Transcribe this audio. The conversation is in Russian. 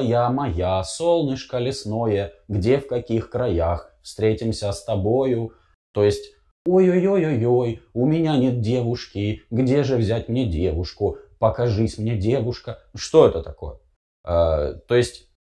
милая моя, солнышко лесное, где в каких краях встретимся с тобою? То есть «Ой-ой-ой-ой, ой у меня нет девушки, где же взять мне девушку? Покажись мне девушка». Что это такое? А, то есть